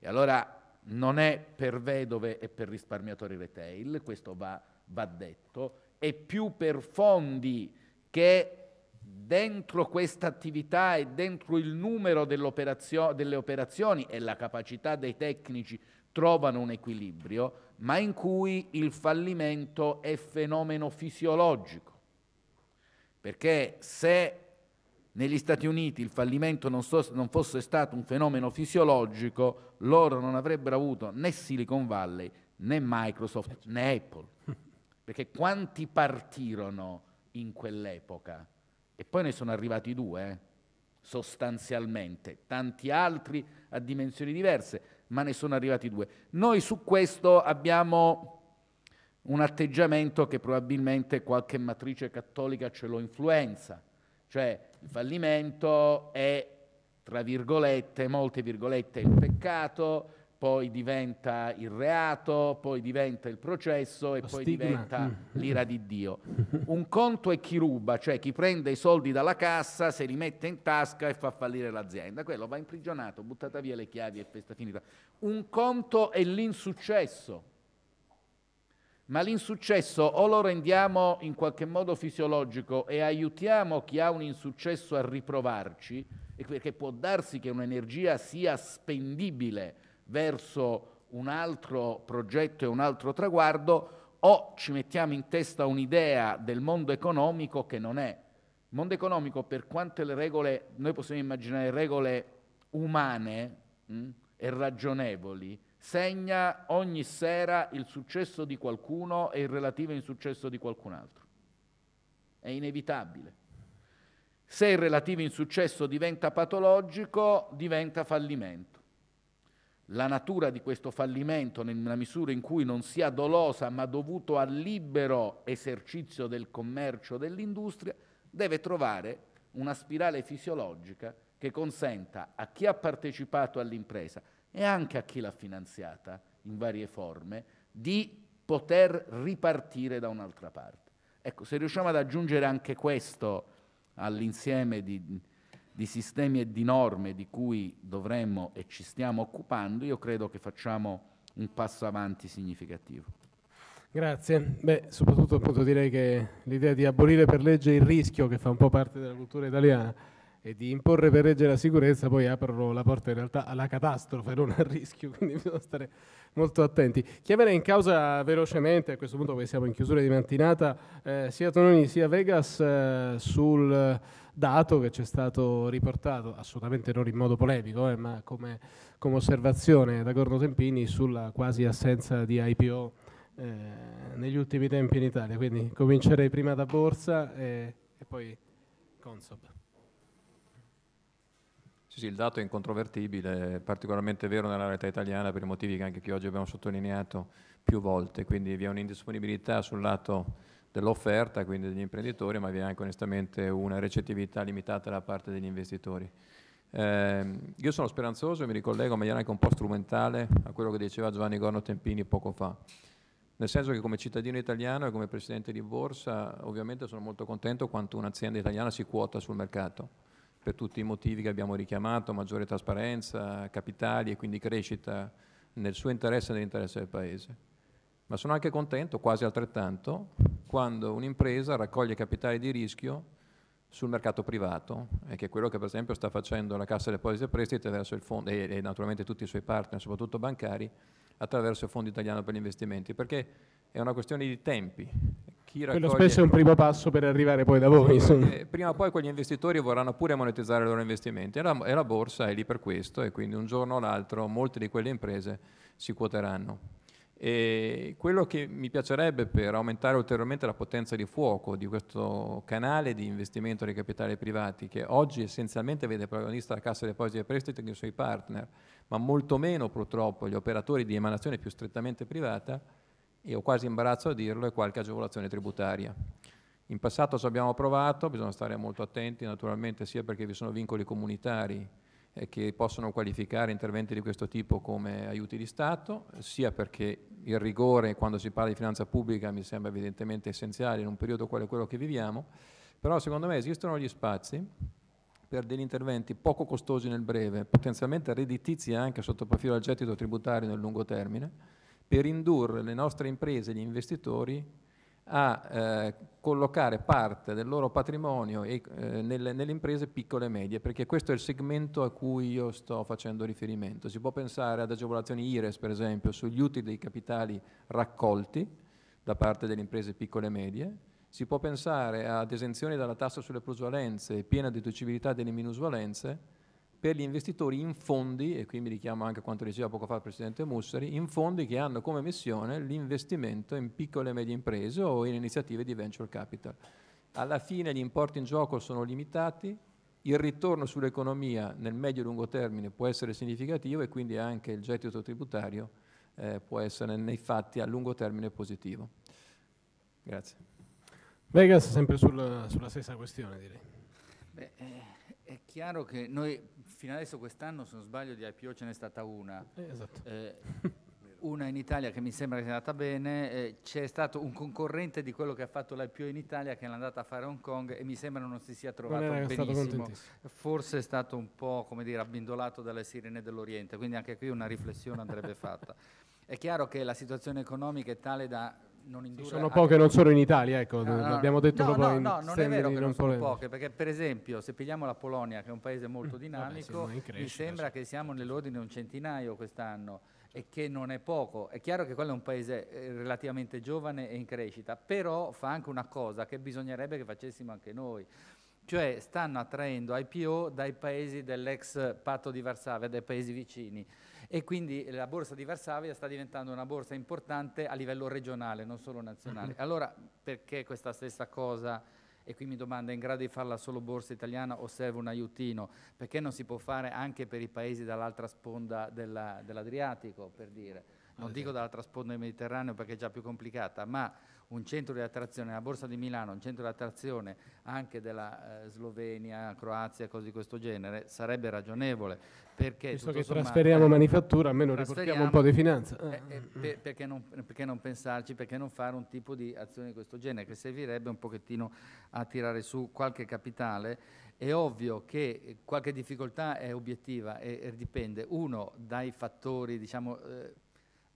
E allora non è per vedove e per risparmiatori retail, questo va, va detto, è più per fondi che dentro questa attività e dentro il numero operazio delle operazioni e la capacità dei tecnici trovano un equilibrio, ma in cui il fallimento è fenomeno fisiologico. Perché se negli Stati Uniti il fallimento non, so, non, fosse stato un fenomeno fisiologico, loro non avrebbero avuto né Silicon Valley, né Microsoft, né Apple. *laughs* Perché quanti partirono in quell'epoca? E poi ne sono arrivati due, eh? sostanzialmente, tanti altri a dimensioni diverse, ma ne sono arrivati due. Noi su questo abbiamo un atteggiamento che probabilmente qualche matrice cattolica ce lo influenza, cioè il fallimento è, tra virgolette, molte virgolette, il peccato, poi diventa il reato, poi diventa il processo e Lo poi stigma. diventa mm. l'ira di Dio. *laughs* Un conto è chi ruba, cioè chi prende i soldi dalla cassa, se li mette in tasca e fa fallire l'azienda. Quello va imprigionato, buttata via le chiavi e festa finita. Un conto è l'insuccesso. Ma l'insuccesso o lo rendiamo in qualche modo fisiologico e aiutiamo chi ha un insuccesso a riprovarci, perché può darsi che un'energia sia spendibile verso un altro progetto e un altro traguardo, o ci mettiamo in testa un'idea del mondo economico che non è. Il mondo economico, per quante le regole, noi possiamo immaginare regole umane mh, mm, e ragionevoli, segna ogni sera il successo di qualcuno e il relativo insuccesso di qualcun altro. È inevitabile. Se il relativo insuccesso diventa patologico, diventa fallimento la natura di questo fallimento nella misura in cui non sia dolosa ma dovuto al libero esercizio del commercio dell'industria, deve trovare una spirale fisiologica che consenta a chi ha partecipato all'impresa e anche a chi l'ha finanziata in varie forme di poter ripartire da un'altra parte. Ecco, se riusciamo ad aggiungere anche questo all'insieme di, di sistemi e di norme di cui dovremmo e ci stiamo occupando, io credo che facciamo un passo avanti significativo. Grazie. Beh, soprattutto appunto direi che l'idea di abolire per legge il rischio, che fa un po' parte della cultura italiana, e di imporre per reggere la sicurezza poi aprono la porta in realtà alla catastrofe, non al rischio, *laughs* quindi bisogna stare molto attenti. Chiamerei in causa velocemente, a questo punto poi siamo in chiusura di mattinata, eh, sia Tononi sia Vegas eh, sul dato che ci è stato riportato, assolutamente non in modo polemico, eh, ma come, come, osservazione da Gorno Tempini sulla quasi assenza di IPO eh, negli ultimi tempi in Italia. Quindi comincerei prima da Borsa e, e poi Consob. Sì, il dato è incontrovertibile, è particolarmente vero nella realtà italiana per i motivi che anche qui oggi abbiamo sottolineato più volte, quindi vi è un'indisponibilità sul lato dell'offerta, quindi degli imprenditori, ma vi è anche onestamente una recettività limitata da parte degli investitori. Eh, io sono speranzoso e mi ricollego in maniera anche un po' strumentale a quello che diceva Giovanni Gorno Tempini poco fa, nel senso che come cittadino italiano e come presidente di borsa ovviamente sono molto contento quanto un'azienda italiana si quota sul mercato per tutti i motivi che abbiamo richiamato, maggiore trasparenza, capitali e quindi crescita nel suo interesse e nell'interesse del Paese. Ma sono anche contento, quasi altrettanto, quando un'impresa raccoglie capitali di rischio sul mercato privato, e eh, che è quello che per esempio sta facendo la Cassa delle Depositi e Prestiti attraverso il fondo, e, e naturalmente tutti i suoi partner, soprattutto bancari, attraverso il Fondo Italiano per gli Investimenti, perché è una questione di tempi Raccoglie... Quello spesso è un primo passo per arrivare poi da voi. Eh, prima o poi quegli investitori vorranno pure monetizzare i loro investimenti e la, e la borsa è lì per questo e quindi un giorno o l'altro molte di quelle imprese si quoteranno. E quello che mi piacerebbe per aumentare ulteriormente la potenza di fuoco di questo canale di investimento dei capitali privati, che oggi essenzialmente vede protagonista la Cassa Depositi e Prestiti e i suoi partner, ma molto meno purtroppo gli operatori di emanazione più strettamente privata, e ho quasi imbarazzo a dirlo, è qualche agevolazione tributaria. In passato ci abbiamo provato, bisogna stare molto attenti naturalmente sia perché vi sono vincoli comunitari eh, che possono qualificare interventi di questo tipo come aiuti di Stato, sia perché il rigore quando si parla di finanza pubblica mi sembra evidentemente essenziale in un periodo quale quello che viviamo, però secondo me esistono gli spazi per degli interventi poco costosi nel breve, potenzialmente redditizi anche sotto profilo al gettito tributario nel lungo termine, per indurre le nostre imprese e gli investitori a eh, collocare parte del loro patrimonio e, eh, nelle, nelle, imprese piccole e medie, perché questo è il segmento a cui io sto facendo riferimento. Si può pensare ad agevolazioni IRES, per esempio, sugli utili dei capitali raccolti da parte delle imprese piccole e medie, si può pensare ad esenzioni dalla tassa sulle plusvalenze e piena deducibilità delle minusvalenze, per gli investitori in fondi, e qui mi richiamo anche a quanto diceva poco fa il Presidente Mussari, in fondi che hanno come missione l'investimento in piccole e medie imprese o in iniziative di venture capital. Alla fine gli importi in gioco sono limitati, il ritorno sull'economia nel medio e lungo termine può essere significativo e quindi anche il gettito tributario eh, può essere nei fatti a lungo termine positivo. Grazie. Vegas sempre sul, sulla stessa questione direi. Beh, eh è chiaro che noi fino adesso quest'anno, se non sbaglio, di IPO ce n'è stata una. Eh, esatto. eh, una in Italia che mi sembra che sia andata bene, eh, c'è stato un concorrente di quello che ha fatto l'IPO in Italia che è andata a fare a Hong Kong e mi sembra non si sia trovato non benissimo. Forse è stato un po' come dire abbindolato dalle sirene dell'Oriente, quindi anche qui una riflessione andrebbe fatta. *laughs* È chiaro che la situazione economica è tale da non indurre... sono poche, non solo in Italia, ecco, eh, no, no, abbiamo detto no, proprio no, no, non è vero che non sono poche, perché per esempio se pigliamo la Polonia, che è un paese molto dinamico, Vabbè, crescita, mi sembra che siamo nell'ordine di un centinaio quest'anno e che non è poco. È chiaro che quello è un paese eh, relativamente giovane e in crescita, però fa anche una cosa che bisognerebbe che facessimo anche noi, cioè stanno attraendo IPO dai paesi dell'ex patto di Varsavia, dai paesi vicini e quindi la borsa di Varsavia sta diventando una borsa importante a livello regionale, non solo nazionale. Mm-hmm. Allora perché questa stessa cosa, e qui mi domanda, è in grado di farla solo borsa italiana o serve un aiutino? Perché non si può fare anche per i paesi dall'altra sponda dell'Adriatico, per dire? Non dico dall'altra sponda del Mediterraneo perché è già più complicata, ma un centro di attrazione, la Borsa di Milano, un centro di attrazione anche della eh, Slovenia, Croazia, cose di questo genere, sarebbe ragionevole. Perché, Visto che sommato, trasferiamo eh, manifattura, almeno riportiamo un po' di finanza. Eh, eh, eh, per, perché, non, perché, non, pensarci, perché non fare un tipo di azione di questo genere, che servirebbe un pochettino a tirare su qualche capitale. È ovvio che qualche difficoltà è obiettiva e, e dipende, uno, dai fattori, diciamo eh,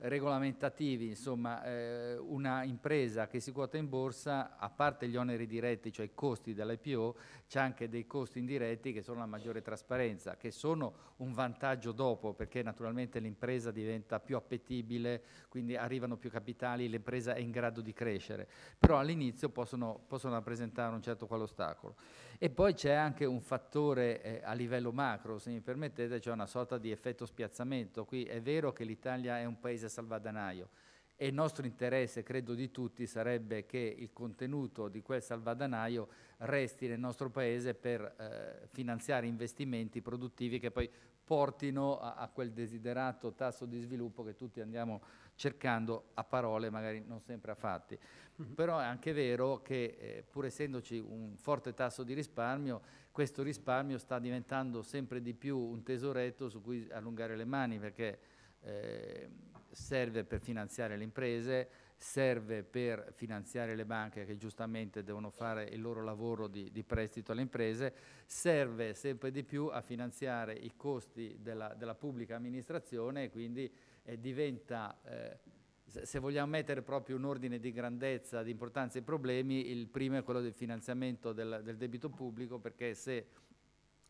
regolamentativi, insomma eh, una impresa che si quota in borsa, a parte gli oneri diretti, cioè i costi dell'IPO, c'è anche dei costi indiretti che sono la maggiore trasparenza, che sono un vantaggio dopo perché naturalmente l'impresa diventa più appetibile, quindi arrivano più capitali, l'impresa è in grado di crescere, però all'inizio possono, possono, rappresentare un certo quale ostacolo. E poi c'è anche un fattore eh, a livello macro, se mi permettete, c'è cioè una sorta di effetto spiazzamento. Qui è vero che l'Italia è un paese salvadanaio e il nostro interesse, credo di tutti, sarebbe che il contenuto di quel salvadanaio resti nel nostro Paese per eh, finanziare investimenti produttivi che poi portino a, a, quel desiderato tasso di sviluppo che tutti andiamo cercando a parole, magari non sempre a fatti. Mm mm-hmm. Però è anche vero che eh, pur essendoci un forte tasso di risparmio, questo risparmio sta diventando sempre di più un tesoretto su cui allungare le mani perché eh, serve per finanziare le imprese, serve per finanziare le banche che giustamente devono fare il loro lavoro di, di prestito alle imprese, serve sempre di più a finanziare i costi della, della pubblica amministrazione e quindi eh, diventa, eh, se vogliamo mettere proprio un ordine di grandezza, di importanza ai problemi, il primo è quello del finanziamento del, del debito pubblico perché se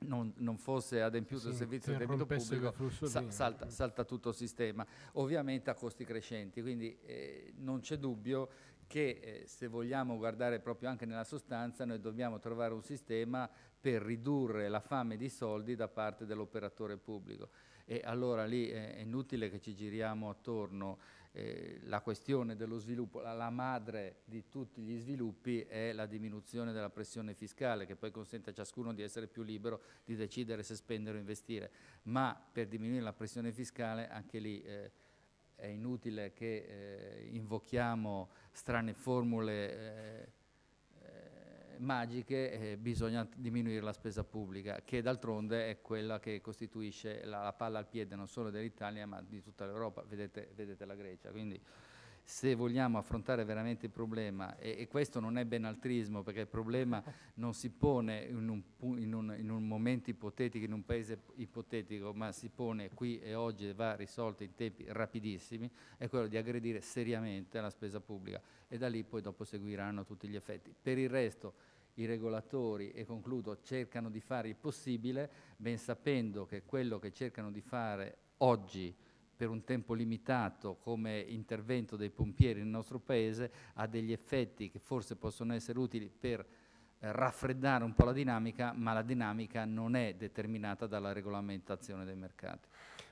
non, non, fosse adempiuto sì, il servizio del debito pubblico, sa, salta, salta, tutto il sistema, ovviamente a costi crescenti, quindi eh, non c'è dubbio che eh, se vogliamo guardare proprio anche nella sostanza noi dobbiamo trovare un sistema per ridurre la fame di soldi da parte dell'operatore pubblico e allora lì eh, è inutile che ci giriamo attorno eh, la questione dello sviluppo, la, la madre di tutti gli sviluppi è la diminuzione della pressione fiscale che poi consente a ciascuno di essere più libero di decidere se spendere o investire, ma per diminuire la pressione fiscale anche lì eh, è inutile che eh, invochiamo strane formule eh, magiche eh, bisogna diminuire la spesa pubblica, che d'altronde è quella che costituisce la, la, palla al piede non solo dell'Italia ma di tutta l'Europa, vedete, vedete, la Grecia. Quindi se vogliamo affrontare veramente il problema, e, e, questo non è benaltrismo perché il problema *laughs* non si pone in un, in, un, in un, momento ipotetico, in un paese ipotetico, ma si pone qui e oggi e va risolto in tempi rapidissimi, è quello di aggredire seriamente la spesa pubblica e da lì poi dopo seguiranno tutti gli effetti. Per il resto i regolatori, e concludo, cercano di fare il possibile, ben sapendo che quello che cercano di fare oggi per un tempo limitato come intervento dei pompieri nel nostro Paese ha degli effetti che forse possono essere utili per eh, raffreddare un po' la dinamica, ma la dinamica non è determinata dalla regolamentazione dei mercati.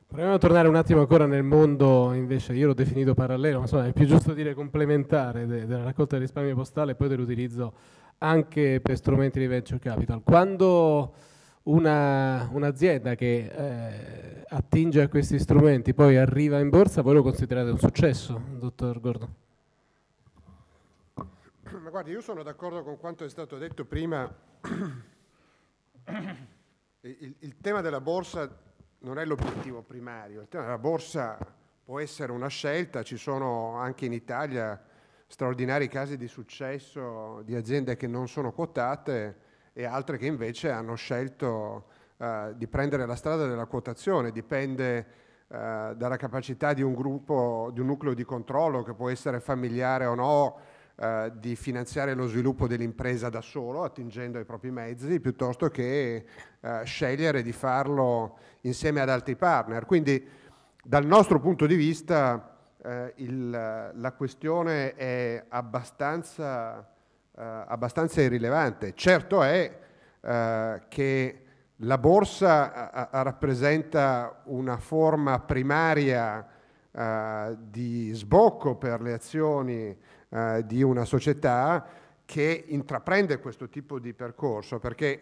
Proviamo a tornare un attimo ancora nel mondo, invece io l'ho definito parallelo, ma insomma è più giusto dire complementare de della raccolta del risparmio postale e poi dell'utilizzo anche per strumenti di venture capital. Quando un'azienda che eh, attinge a questi strumenti poi arriva in borsa, voi lo considerate un successo, dottor Gordo? Ma guardi, io sono d'accordo con quanto è stato detto prima. Il, il tema della borsa non è l'obiettivo primario, il tema della borsa può essere una scelta, ci sono anche in Italia straordinari casi di successo di aziende che non sono quotate e altre che invece hanno scelto eh, di prendere la strada della quotazione, dipende eh, dalla capacità di un gruppo, di un nucleo di controllo che può essere familiare o no, eh, di finanziare lo sviluppo dell'impresa da solo, attingendo ai propri mezzi, piuttosto che eh, scegliere di farlo insieme ad altri partner. Quindi dal nostro punto di vista eh, il, la questione è abbastanza, eh, abbastanza irrilevante. Certo è eh, che la borsa a, eh, a eh, rappresenta una forma primaria eh, di sbocco per le azioni di una società che intraprende questo tipo di percorso, perché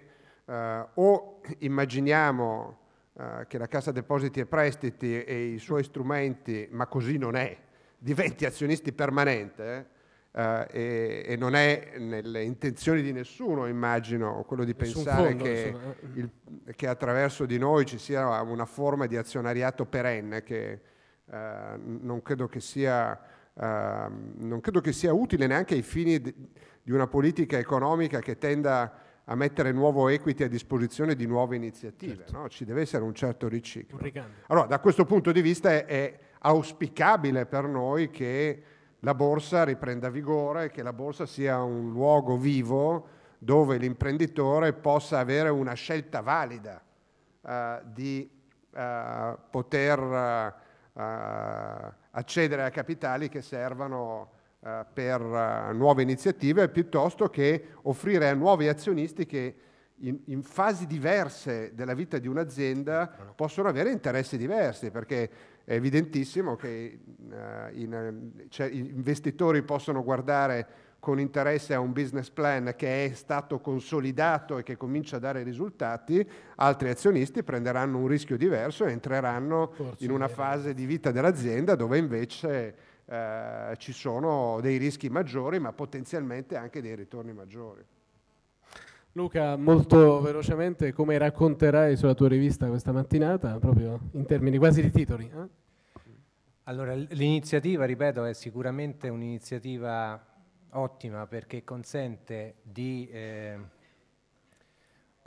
o immaginiamo eh, che la Cassa Depositi e Prestiti e i suoi strumenti, ma così non è, diventi azionisti permanente eh, e, e, non è nelle intenzioni di nessuno, immagino, quello di Nessun pensare fondo, che, eh, eh. il, che, attraverso di noi ci sia una forma di azionariato perenne che non credo che sia... Uh, non credo che sia utile neanche ai fini di una politica economica che tenda a a mettere nuovo equity a disposizione di nuove iniziative, certo. no? ci deve essere un certo riciclo. Un allora, da questo punto di vista è, è, auspicabile per noi che la borsa riprenda vigore, che la borsa sia un luogo vivo dove l'imprenditore possa avere una scelta valida uh, di uh, poter uh, accedere a capitali che servano eh, per eh, nuove iniziative piuttosto che offrire a nuovi azionisti che in, in, fasi diverse della vita di un'azienda possono avere interessi diversi, perché è evidentissimo che eh, in, cioè, investitori possono guardare con interesse a un business plan che è stato consolidato e che comincia a dare risultati, altri azionisti prenderanno un rischio diverso e entreranno Forse in una vero. fase di vita dell'azienda dove invece eh, ci sono dei rischi maggiori, ma potenzialmente anche dei ritorni maggiori. Luca, molto velocemente, come racconterai sulla tua rivista questa mattinata, proprio in termini quasi di titoli? Eh? Allora, l'iniziativa, ripeto, è sicuramente un'iniziativa ottima perché consente di... Eh,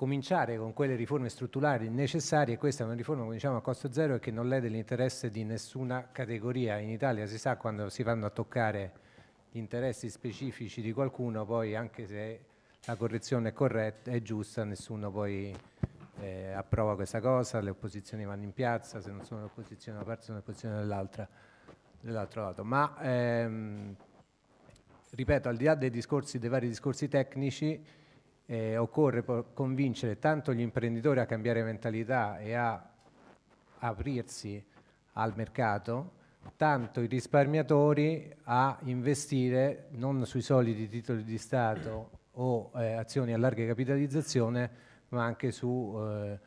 cominciare con quelle riforme strutturali necessarie, questa è una riforma come diciamo, a costo zero e che non lede l'interesse di nessuna categoria. In Italia si sa quando si vanno a toccare gli interessi specifici di qualcuno, poi anche se la correzione è corretta, è giusta, nessuno poi eh, approva questa cosa, le opposizioni vanno in piazza, se non sono l'opposizione da una parte sono l'opposizione dell'altra, dell'altro lato. Ma ehm, ripeto, al di là dei, discorsi, dei vari discorsi tecnici, eh, occorre convincere tanto gli imprenditori a cambiare mentalità e a aprirsi al mercato, tanto i risparmiatori a investire non sui soliti titoli di Stato o eh, azioni a larga capitalizzazione, ma anche su eh,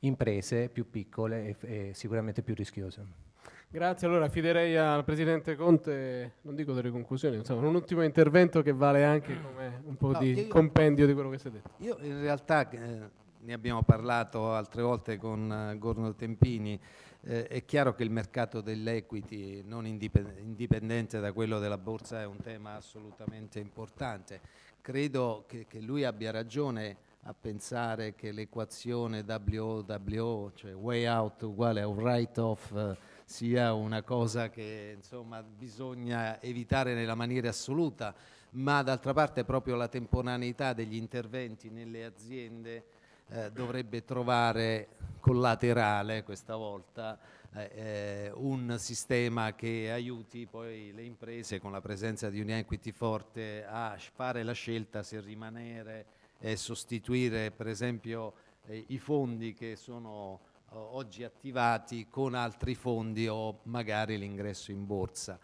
imprese più piccole e, e sicuramente più rischiose. Grazie, allora affiderei al Presidente Conte, non dico delle conclusioni, insomma un ultimo intervento che vale anche come un po' no, di io, compendio di quello che si è detto. Io in realtà eh, ne abbiamo parlato altre volte con eh, Gorno Tempini, eh, è chiaro che il mercato dell'equity non indipendente da quello della borsa è un tema assolutamente importante. Credo che, che lui abbia ragione a pensare che l'equazione WOWO, cioè way out uguale a un write-off eh, sia una cosa che insomma, bisogna evitare nella maniera assoluta, ma d'altra parte proprio la temporaneità degli interventi nelle aziende eh, dovrebbe trovare collaterale questa volta eh, eh, un sistema che aiuti poi le imprese con la presenza di un equity forte a fare la scelta se rimanere e sostituire per esempio eh, i fondi che sono oggi attivati con altri fondi o magari l'ingresso in borsa.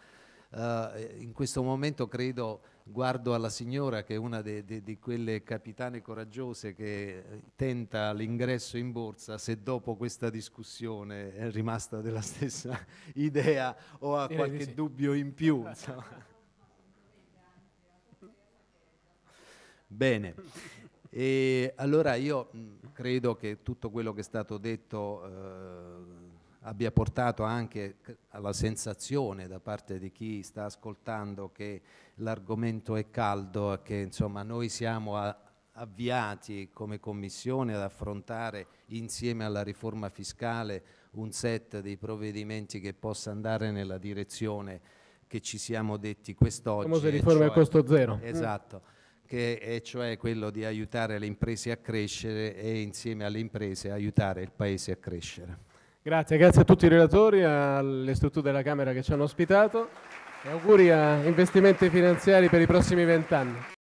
Uh, in questo momento credo, guardo alla signora che è una di quelle capitane coraggiose che eh, tenta l'ingresso in borsa, se dopo questa discussione è rimasta della stessa *laughs* idea o ha Direi qualche sì. dubbio in più. *laughs* Bene. E allora io credo che tutto quello che è stato detto eh, abbia portato anche alla sensazione da parte di chi sta ascoltando che l'argomento è caldo e che insomma noi siamo a, avviati come Commissione ad affrontare insieme alla riforma fiscale un set di provvedimenti che possa andare nella direzione che ci siamo detti quest'oggi. Famose riforme cioè, a costo zero. Esatto. Mm che è cioè quello di aiutare le imprese a crescere e insieme alle imprese aiutare il Paese a crescere. Grazie, grazie a tutti i relatori, alle strutture della Camera che ci hanno ospitato e auguri a investimenti finanziari per i prossimi vent'anni.